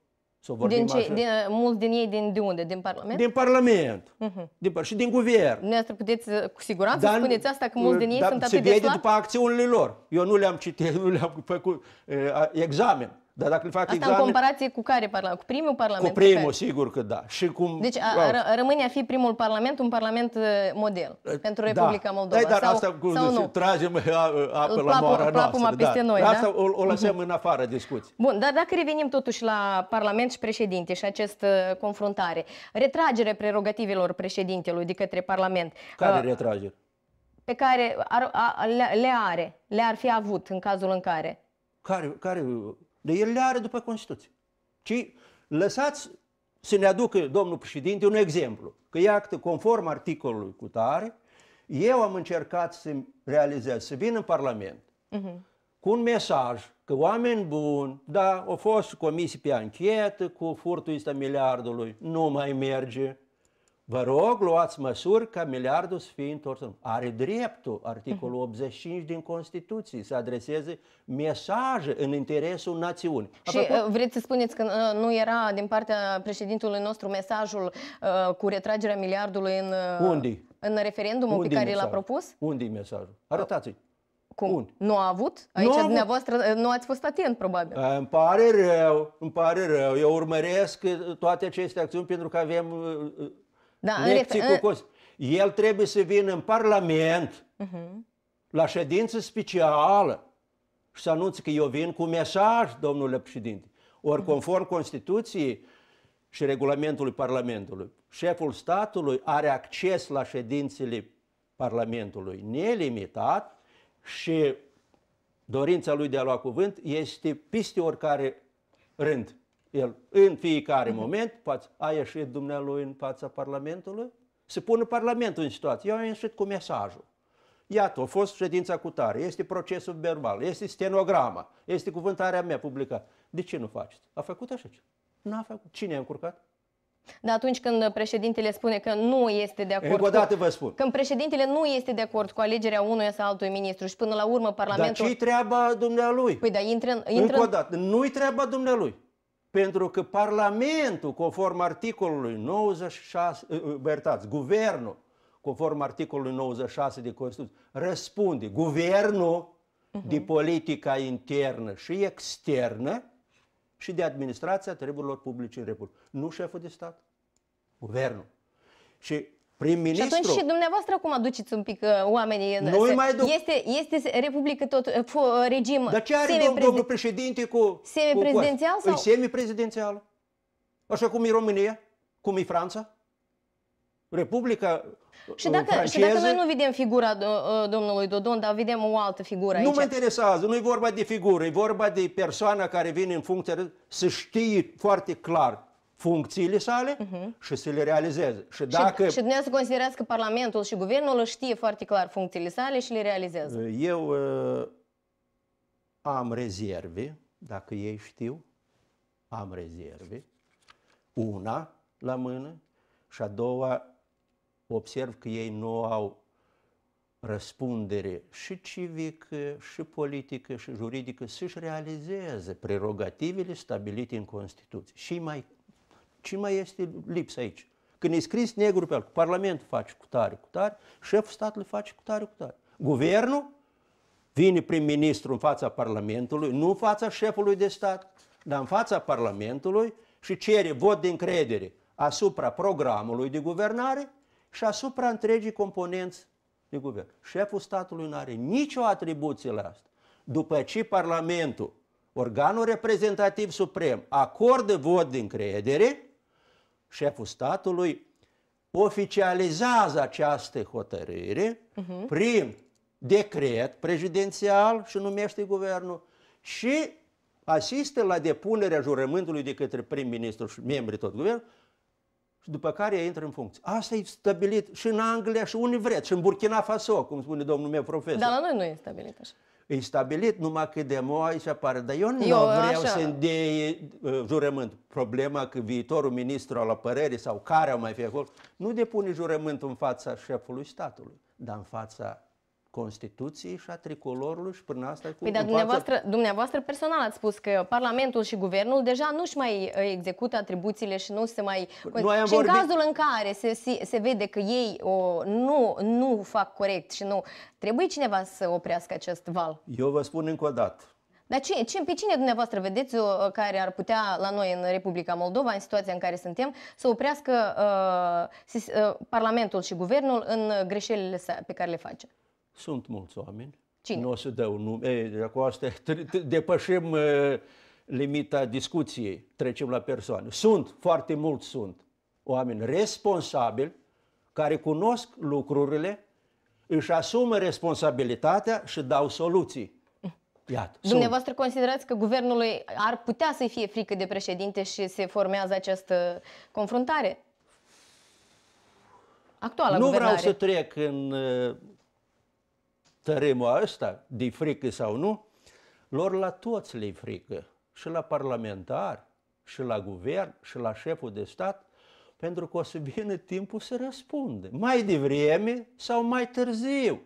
[SPEAKER 2] să vorbim din ce, așa. din, uh,
[SPEAKER 1] mulți din ei din, de unde? Din Parlament? Din
[SPEAKER 2] Parlament. Uh-huh. Din, și din Guvern.
[SPEAKER 1] Dumneavoastră puteți uh, cu siguranță dar, spuneți asta că mulți uh, din ei sunt atât de Dar se vede după
[SPEAKER 2] acțiunile lor. Eu nu le-am citit, nu le-am făcut uh, examen. Dar dacă îl fac Asta examen, în
[SPEAKER 1] comparație cu care parlament? Cu primul parlament? Cu primul, care?
[SPEAKER 2] sigur că da. Și cum, deci a, ră,
[SPEAKER 1] rămâne a fi primul parlament un parlament uh, model da. pentru Republica da. Moldova. Da, dar sau, asta cu sau nu.
[SPEAKER 2] tragem uh, uh, apă la moara noastră. Peste da. noi, da? Asta o, o lăsăm uh-huh. în afară discuții.
[SPEAKER 1] Bun, dar dacă revenim totuși la parlament și președinte și această confruntare, retragerea prerogativelor președintelui de către parlament. Care uh, retrageri? Pe care ar, a, le, le are, le ar fi avut în cazul în care.
[SPEAKER 2] Care, care dar el le are după Constituție. Ci lăsați să ne aducă, domnul președinte, un exemplu. Că iată, conform articolului cu tare, eu am încercat să realizez, să vin în Parlament uh-huh. cu un mesaj că oameni buni, da, au fost comisii pe anchetă cu furtul ăsta miliardului, nu mai merge, Vă rog, luați măsuri ca miliardul să fie întors Are dreptul, articolul 85 mhm. din Constituție, să adreseze mesaje în interesul națiunii. Și Apropo... Uh,
[SPEAKER 1] vreți să spuneți că uh, nu era din partea președintelui nostru mesajul uh, cu retragerea miliardului în, uh, Unde? în referendumul Unde pe care l-a propus?
[SPEAKER 2] unde e mesajul? arătați i Cum? Unde?
[SPEAKER 1] Nu a avut? Aici nu dumneavoastră avut. nu ați fost atent, probabil.
[SPEAKER 2] Îmi pare rău, îmi pare rău. Eu urmăresc toate aceste acțiuni pentru că avem
[SPEAKER 1] da, lecții în... cu
[SPEAKER 2] El trebuie să vină în Parlament, uh-huh. la ședință specială, și să anunțe că eu vin cu mesaj, domnule președinte. Ori, uh-huh. conform Constituției și regulamentului Parlamentului, șeful statului are acces la ședințele Parlamentului nelimitat și dorința lui de a lua cuvânt este peste oricare rând. El în fiecare moment poate, a ieșit dumnealui în fața Parlamentului, se pune Parlamentul în situație. Eu am ieșit cu mesajul. Iată, a fost ședința cu tare, este procesul verbal, este stenograma, este cuvântarea mea publică. De ce nu faceți? A făcut așa ceva? Nu a făcut. Cine a încurcat?
[SPEAKER 1] Dar atunci când președintele spune că nu este de acord. Încă o dată vă spun. Când președintele nu este de acord cu alegerea unuia sau altui ministru și până la urmă Parlamentul. Dar ce-i
[SPEAKER 2] treaba dumnealui? Păi,
[SPEAKER 1] da, intră, intră... Încă o
[SPEAKER 2] dată, nu-i treaba dumnealui. Pentru că Parlamentul, conform articolului 96, iertați, ă, ă, Guvernul, conform articolului 96 de Constituție, răspunde Guvernul uh-huh. de politica internă și externă și de administrația treburilor publice în Republică. Nu șeful de stat, Guvernul. Și Prim-ministru. Și atunci și
[SPEAKER 1] dumneavoastră cum aduceți un pic uh, oamenii? Noi se, mai duc. Este, este republică tot, uh, uh, regim Dar ce are semiprezi... domnul
[SPEAKER 2] președinte cu... Semiprezidențial cu, sau? E păi semiprezidențial. Așa cum e România, cum e Franța. Republica uh, și dacă, și dacă noi nu
[SPEAKER 1] vedem figura uh, domnului Dodon, dar vedem o altă figură aici. Nu mă
[SPEAKER 2] interesează, nu e vorba de figură, e vorba de persoana care vine în funcție să știe foarte clar funcțiile sale uh-huh. și să le realizeze. Și, dacă... și, și
[SPEAKER 1] dumneavoastră considerați că Parlamentul și Guvernul știe foarte clar funcțiile sale și le realizează?
[SPEAKER 2] Uh, eu uh, am rezerve, dacă ei știu, am rezerve. Una la mână și a doua observ că ei nu au răspundere și civică, și politică, și juridică să-și realizeze prerogativele stabilite în Constituție. Și mai ce mai este lips aici? Când e scris negru pe alb, Parlamentul face cu tare, cu tare, șeful statului face cu tare, cu tare. Guvernul vine prim-ministru în fața Parlamentului, nu în fața șefului de stat, dar în fața Parlamentului și cere vot de încredere asupra programului de guvernare și asupra întregii componenți de guvern. Șeful statului nu are nicio atribuție la asta. După ce Parlamentul, organul reprezentativ suprem, acordă vot de încredere, șeful statului oficializează această hotărâre uh-huh. prin decret prezidențial și numește guvernul și asistă la depunerea jurământului de către prim-ministru și membrii tot guvern. și după care intră în funcție. Asta e stabilit și în Anglia și unii vreți, și în Burkina Faso, cum spune domnul meu profesor. Dar la noi nu e stabilit așa e stabilit, numai că de moa și apare. Dar eu nu eu, vreau așa... să îndeie uh, jurământ. Problema că viitorul ministru al apărării sau care au mai fi acolo, nu depune jurământ în fața șefului statului, dar în fața Constituției și a tricolorului și până asta... Păi, dar dumneavoastră,
[SPEAKER 1] față... dumneavoastră personal ați spus că Parlamentul și Guvernul deja nu-și mai uh, execută atribuțiile și nu se mai... Noi păi, am vorbit... în cazul în care se, se, se vede că ei o, nu, nu fac corect și nu... Trebuie cineva să oprească acest val.
[SPEAKER 2] Eu vă spun încă o dată.
[SPEAKER 1] Dar ce, ce, pe cine dumneavoastră vedeți uh, care ar putea la noi în Republica Moldova, în situația în care suntem, să oprească uh, uh Parlamentul și Guvernul în greșelile pe care le face?
[SPEAKER 2] Sunt mulți oameni. Cine? Nu o să dau nume. Cu asta depășim uh, limita discuției, trecem la persoane. Sunt, foarte mulți sunt oameni responsabili care cunosc lucrurile, își asumă responsabilitatea și dau soluții. Iată, Dumneavoastră
[SPEAKER 1] sunt. considerați că guvernului ar putea să-i fie frică de președinte și se formează această confruntare? Actuala nu guvernare. vreau să
[SPEAKER 2] trec în uh, tărâmul ăsta, de frică sau nu, lor la toți le frică, și la parlamentari, și la guvern, și la șeful de stat, pentru că o să vină timpul să răspundă, mai devreme sau mai târziu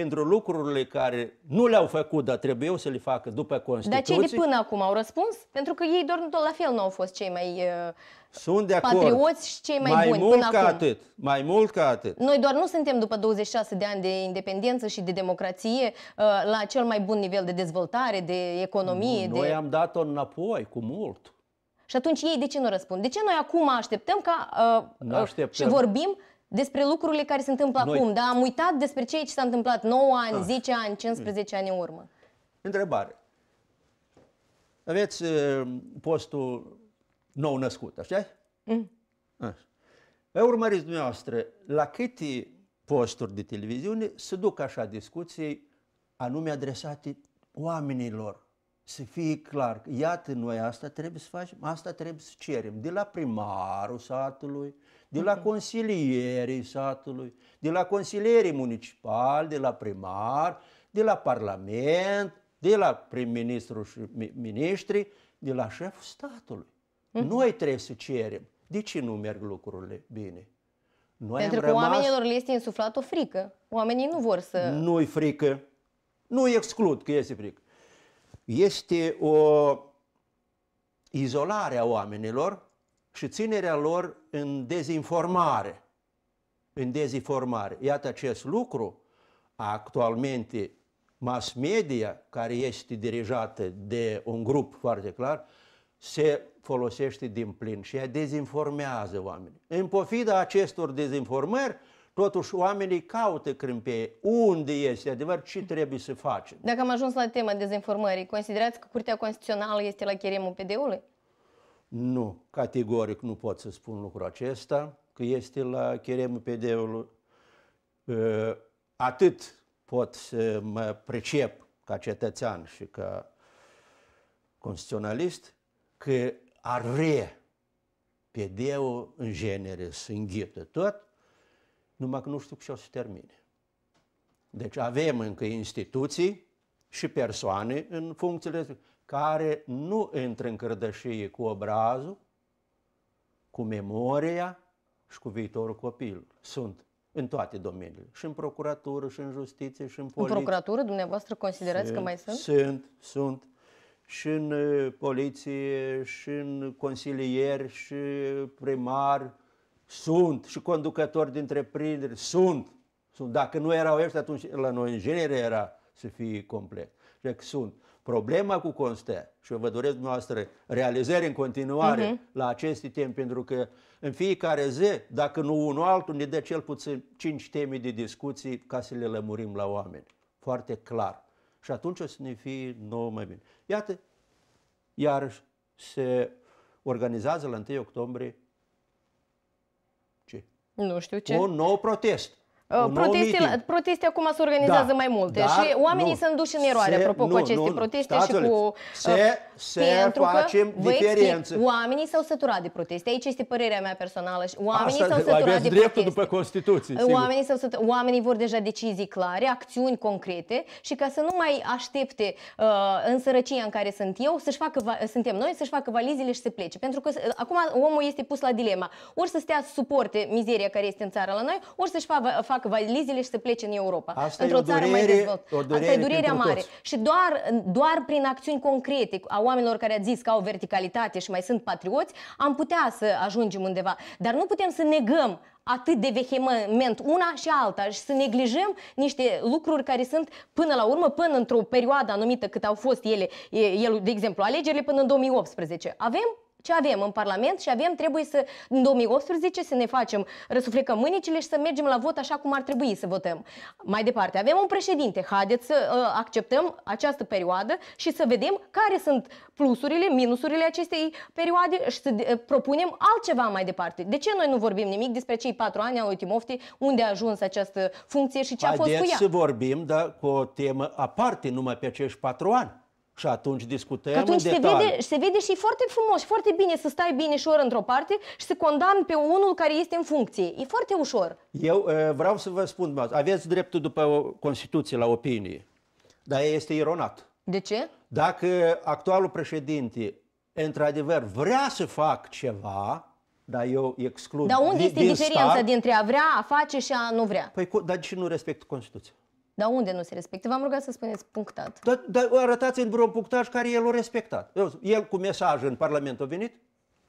[SPEAKER 2] pentru lucrurile care nu le-au făcut, dar trebuiau să le facă după Constituție. Dar cei de până
[SPEAKER 1] acum au răspuns? Pentru că ei doar tot la fel nu au fost cei mai uh,
[SPEAKER 2] Sunt de acord. patrioți
[SPEAKER 1] și cei mai, mai buni mult până ca acum.
[SPEAKER 2] atât, mai mult ca atât.
[SPEAKER 1] Noi doar nu suntem după 26 de ani de independență și de democrație uh, la cel mai bun nivel de dezvoltare, de economie. Noi de... am
[SPEAKER 2] dat-o înapoi cu mult.
[SPEAKER 1] Și atunci ei de ce nu răspund? De ce noi acum așteptăm ca uh, așteptăm. și vorbim despre lucrurile care se întâmplă Noi... acum, dar am uitat despre ceea ce s-a întâmplat 9 ani, ah. Da. 10 ani, 15 mm. ani în urmă.
[SPEAKER 2] Întrebare. Aveți uh, postul nou născut, așa mm. Așa. Urmăriți dumneavoastră, la câte posturi de televiziune se duc așa discuții anume adresate oamenilor. Să fie clar, iată noi asta trebuie să facem, asta trebuie să cerem. De la primarul satului, de la consilierii satului, de la consilierii municipali, de la primar, de la parlament, de la prim-ministru și ministri, de la șeful statului. Noi trebuie să cerem. De ce nu merg lucrurile bine? Noi Pentru că rămas... oamenilor
[SPEAKER 1] le este insuflat o frică. Oamenii nu vor să...
[SPEAKER 2] Nu-i frică. Nu i exclud că este frică. Este o izolare a oamenilor și ținerea lor în dezinformare. În dezinformare. Iată acest lucru, actualmente mass media, care este dirijată de un grup foarte clar, se folosește din plin și ea dezinformează oamenii. În pofida acestor dezinformări, Totuși, oamenii caută crâmpie. Unde este adevăr? Ce trebuie să facem?
[SPEAKER 1] Dacă am ajuns la tema dezinformării, considerați că Curtea Constituțională este la cheremul PD-ului?
[SPEAKER 2] Nu, categoric nu pot să spun lucrul acesta, că este la cheremul PD-ului. Ă, atât pot să mă precep ca cetățean și ca constituționalist, că vrea PD-ul în genere să înghită tot, numai că nu știu ce o să termine. Deci avem încă instituții și persoane în funcțiile care nu intră în cărdășie cu obrazul, cu memoria și cu viitorul copil, Sunt în toate domeniile, și în procuratură, și în justiție, și în poliție. În
[SPEAKER 1] procuratură, dumneavoastră, considerați sunt, că mai sunt?
[SPEAKER 2] Sunt, sunt. Și în uh, poliție, și în consilieri, și primar, sunt. Și conducători de întreprinderi, sunt. sunt. Dacă nu erau ăștia, atunci la noi în genere era să fie complet. Deci sunt. Problema cu Constea, și eu vă doresc dumneavoastră realizări în continuare uh-huh. la aceste temi, pentru că în fiecare zi, dacă nu unul altul, ne dă cel puțin cinci teme de discuții ca să le lămurim la oameni. Foarte clar. Și atunci o să ne fie nouă mai bine. Iată, iar se organizează la 1 octombrie ce? Nu știu ce. Un nou protest. Protestele proteste,
[SPEAKER 1] proteste acum se organizează da, mai multe dar, și oamenii nu, sunt duși în eroare, se, apropo, nu, cu aceste nu, proteste și cu... Se, uh, se pentru facem că, diferență. Explic, oamenii s-au săturat de proteste. Aici este părerea mea personală. Oamenii s-au săturat de dreptul
[SPEAKER 2] proteste. după Constituție, Oamenii,
[SPEAKER 1] s-au săturat, oamenii vor deja decizii clare, acțiuni concrete și ca să nu mai aștepte uh, în sărăcia în care sunt eu, să-și facă, suntem noi, să-și facă valizele și să plece. Pentru că uh, acum omul este pus la dilema. Ori să stea să suporte mizeria care este în țara la noi, ori să-și facă facă valizele și să plece în Europa. Asta într-o e o țară durere, mai dezvoltată. Asta e durerea mare. Toți. Și doar, doar prin acțiuni concrete a oamenilor care au zis că au verticalitate și mai sunt patrioți, am putea să ajungem undeva. Dar nu putem să negăm atât de vehement una și alta și să neglijăm niște lucruri care sunt până la urmă, până într-o perioadă anumită cât au fost ele, el, de exemplu, alegerile până în 2018. Avem ce avem în Parlament și avem, trebuie să, în 2018, să ne facem, răsuflecăm mânicile și să mergem la vot așa cum ar trebui să votăm. Mai departe, avem un președinte, haideți să uh, acceptăm această perioadă și să vedem care sunt plusurile, minusurile acestei perioade și să uh, propunem altceva mai departe. De ce noi nu vorbim nimic despre cei patru ani a Oitimofti, unde a ajuns această funcție și ce haideți a fost cu ea? să
[SPEAKER 2] vorbim, dar cu o temă aparte, numai pe acești patru ani. Și atunci discutăm atunci în se vede, se
[SPEAKER 1] vede și foarte frumos și foarte bine să stai bine și ori într-o parte și să condamn pe unul care este în funcție. E foarte ușor.
[SPEAKER 2] Eu uh, vreau să vă spun, aveți dreptul după Constituție la opinie, dar este ironat. De ce? Dacă actualul președinte, într-adevăr, vrea să fac ceva, dar eu exclud Dar unde din, este din diferența star,
[SPEAKER 1] dintre a vrea, a face și a nu vrea?
[SPEAKER 2] Păi, dar de ce nu respect Constituția?
[SPEAKER 1] Dar unde nu se respectă? V-am rugat să spuneți punctat.
[SPEAKER 2] Dar da, arătați în vreun punctaj care el o a respectat. El cu mesaj în Parlament a venit?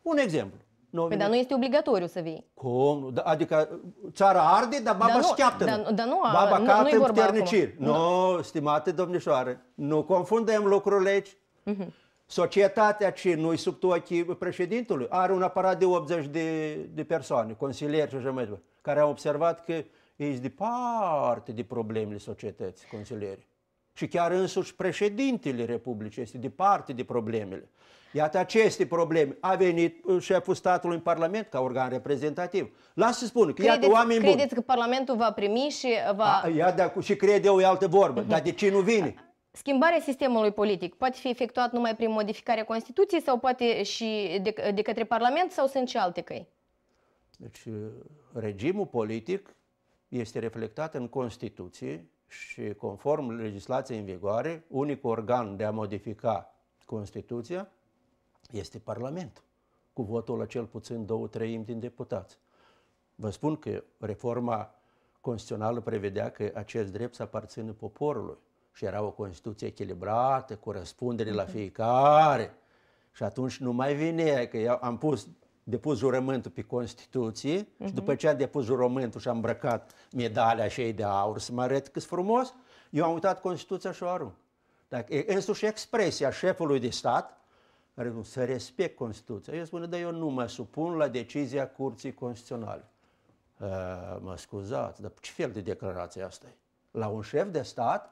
[SPEAKER 2] Un exemplu. Nu, păi, dar
[SPEAKER 1] nu este obligatoriu să vii.
[SPEAKER 2] Cum? Da, adică țara arde, dar baba da, scheaptă. Dar
[SPEAKER 1] da, nu, baba nu, cată în puterniciri. Nu,
[SPEAKER 2] no, stimate domnișoare, nu confundăm lucrurile aici. Uh-huh. Societatea ce nu-i sub ochii președintelui are un aparat de 80 de, de persoane, consilieri și așa mai departe, care au observat că ești departe de problemele societății, consiliere. Și chiar însuși președintele Republicii este departe de problemele. Iată aceste probleme. A venit șeful statului în Parlament ca organ reprezentativ. Lasă să spun că credeți, iată oameni buni. Credeți
[SPEAKER 1] că Parlamentul va primi și va...
[SPEAKER 2] A, ia, de și crede o altă vorbă. Mhm. Dar de ce nu vine?
[SPEAKER 1] Schimbarea sistemului politic poate fi efectuat numai prin modificarea Constituției sau poate și de, de către Parlament sau sunt și alte căi?
[SPEAKER 2] Deci regimul politic este reflectată în Constituție și conform legislației în vigoare, unicul organ de a modifica Constituția este Parlamentul, cu votul la cel puțin două treimi din deputați. Vă spun că reforma constituțională prevedea că acest drept să aparțină poporului și era o Constituție echilibrată, cu răspundere la mhm. fiecare. Și atunci nu mai vine că eu am pus depus jurământul pe Constituție uh-huh. și după mhm. ce a depus jurământul și am îmbrăcat medalia și ei de aur să mă arăt cât frumos, eu am uitat Constituția și o arunc. Dacă e însuși expresia șefului de stat, care nu să respect Constituția, eu spune, dar eu nu mă supun la decizia Curții Constituționale. Uh, mă scuzați, dar ce fel de declarație asta e? La un șef de stat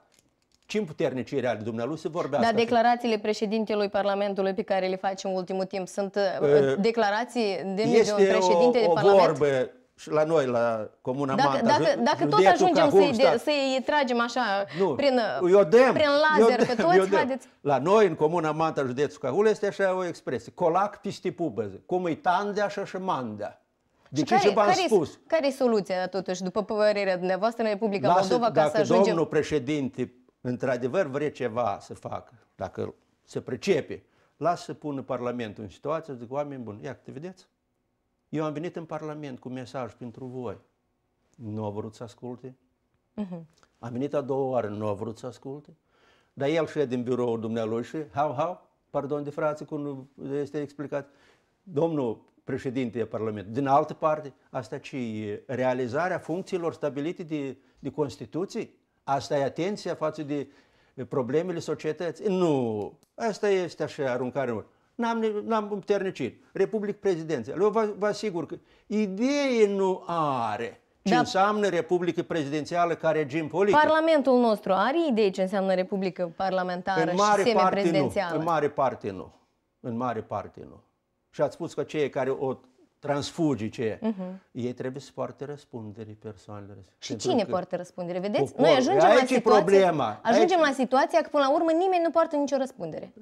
[SPEAKER 2] ce împuternicire ale dumnealui să vorbească. Dar
[SPEAKER 1] declarațiile președintelui Parlamentului pe care le face în ultimul timp sunt uh, uh declarații de este un președinte o, de Parlament? o
[SPEAKER 2] vorbă și la noi, la Comuna dacă, Manta. Dacă, dacă tot ajungem să-i, de, să
[SPEAKER 1] tragem așa nu, prin, eu dem, prin laser eu dem, pe toți, eu haideți...
[SPEAKER 2] La noi, în Comuna Manta, județul Cahul, este așa o expresie. Colac piste pubăză. Cum îi tandea, așa și mandea. De ce care, v-am spus?
[SPEAKER 1] Care e soluția, totuși, după părerea dumneavoastră, în Republica Lasă, Moldova, ca să ajungem... Dacă domnul
[SPEAKER 2] președinte într-adevăr vrea ceva să facă, dacă se pricepe, lasă să pună Parlamentul în situație, zic, oameni buni, ia, te vedeți? Eu am venit în Parlament cu mesaj pentru voi. Nu a vrut să asculte. Uh-huh. Am venit a doua oară, nu a vrut să asculte. Dar el șede din biroul dumnealui și, hau, hau, pardon de frață, cum este explicat, domnul președinte de Parlamentului. Din altă parte, asta ce e realizarea funcțiilor stabilite de, de Constituție? Asta e atenția față de problemele societății? Nu. Asta este așa aruncare. N-am, n-am puternicit. Republic prezidențială. Eu vă, vă asigur că idee nu are ce da. înseamnă Republică Prezidențială ca regim politic.
[SPEAKER 1] Parlamentul nostru are idei ce înseamnă Republică Parlamentară în mare și semi Nu. În
[SPEAKER 2] mare parte nu. În mare parte nu. Și ați spus că cei care o transfugice, uh-huh. ei trebuie să poarte răspundere persoanele. Și cine poartă
[SPEAKER 1] răspundere? Vedeți? Popor. Noi ajungem Aici la situația, problema. Ajungem Aici... la situația că până la urmă nimeni nu poartă nicio răspundere.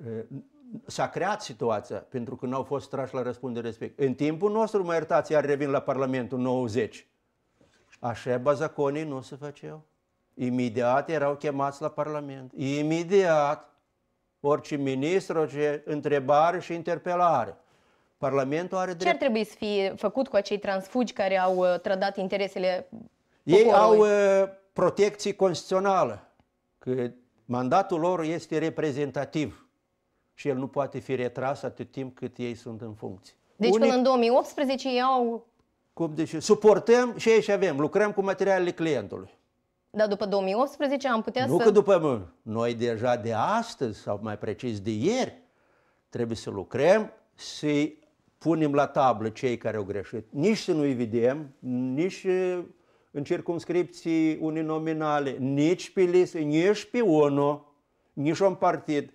[SPEAKER 2] S-a creat situația pentru că nu au fost trași la răspundere respect. În timpul nostru, mă iertați, iar revin la Parlamentul 90. Așa bazaconii nu se făceau. Imediat erau chemați la Parlament. Imediat. Orice ministru, orice întrebare și interpelare. Parlamentul are drept. Ce ar
[SPEAKER 1] trebui să fie făcut cu acei transfugi care au uh, trădat interesele poporului?
[SPEAKER 2] Ei au uh, protecție constituțională, că mandatul lor este reprezentativ și el nu poate fi retras atât timp cât ei sunt în funcție. Deci Unii, până în
[SPEAKER 1] 2018 ei au...
[SPEAKER 2] Cum deci, suportăm și aici avem, lucrăm cu materialele clientului.
[SPEAKER 1] Dar după 2018 am putea nu să... Nu că
[SPEAKER 2] după... Noi deja de astăzi, sau mai precis de ieri, trebuie să lucrăm, să punem la tablă cei care au greșit. Nici să nu-i vedem, nici uh, în circumscripții uninominale, nici pe listă, nici pe ONU, nici un partid.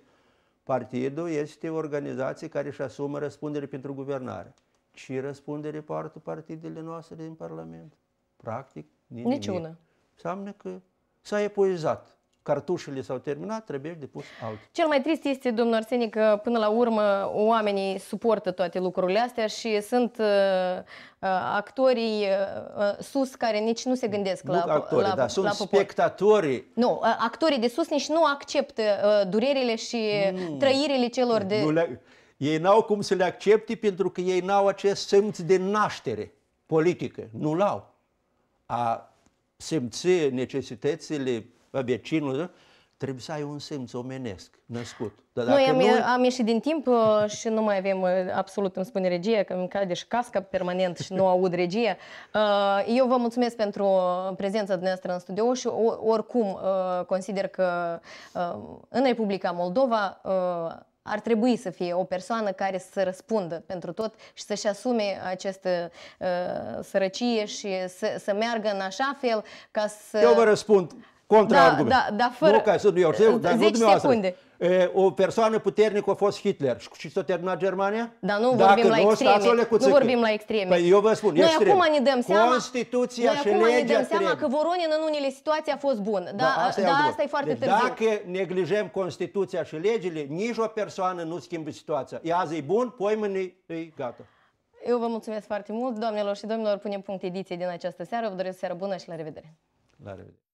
[SPEAKER 2] Partidul este o organizație care își asumă răspundere pentru guvernare. Și răspundere poartă partidele noastre din Parlament? Practic, nimic. Niciuna. Înseamnă că s-a epuizat cartușele s-au terminat, trebuie depus alt.
[SPEAKER 1] Cel mai trist este, domnul Arsenic, că până la urmă oamenii suportă toate lucrurile astea și sunt uh, uh actorii uh, uh, sus care nici nu se gândesc nu la actorii, la, da, la, sunt la popor.
[SPEAKER 2] spectatorii.
[SPEAKER 1] Nu, actorii de sus nici nu acceptă uh, durerile și mm. trăirile celor de... Nu
[SPEAKER 2] le... Ei n-au cum să le accepte pentru că ei n-au acest semn de naștere politică. Nu l-au. A simți necesitățile pe vecinul, da? trebuie să ai un simț omenesc, născut. Dar Noi am, nu...
[SPEAKER 1] am ieșit din timp uh, și nu mai avem uh, absolut, îmi spune regie, că îmi cade și casca permanent și nu aud regia. Uh, eu vă mulțumesc pentru prezența dumneavoastră în studio și oricum consider că în Republica Moldova ar trebui să fie o persoană care să răspundă pentru tot și să-și asume această uh, sărăcie și să, să meargă în așa fel ca să... Eu vă
[SPEAKER 2] răspund Contraargument. Da, da, da, fără... Nu ca să nu eu, eu dar nu dumneavoastră. secunde. E, o persoană puternică a fost Hitler. Și ce s-a terminat Germania?
[SPEAKER 1] Dar nu Dacă vorbim la extreme. Nu vorbim la extreme. Păi eu vă spun, Noi extrem. acum ne dăm seama, Constituția noi și acum legea ne dăm seama trebuie. că Voronin în unele situații a fost bun. Da, da, asta, e, da, asta e foarte deci târziu. Dacă
[SPEAKER 2] neglijăm Constituția și legile, nici o persoană nu schimbă situația. E azi e bun, poi mâine e gata.
[SPEAKER 1] Eu vă mulțumesc foarte mult, doamnelor și domnilor, punem punct ediției din această seară. Vă doresc seară bună și la revedere!
[SPEAKER 2] La revedere!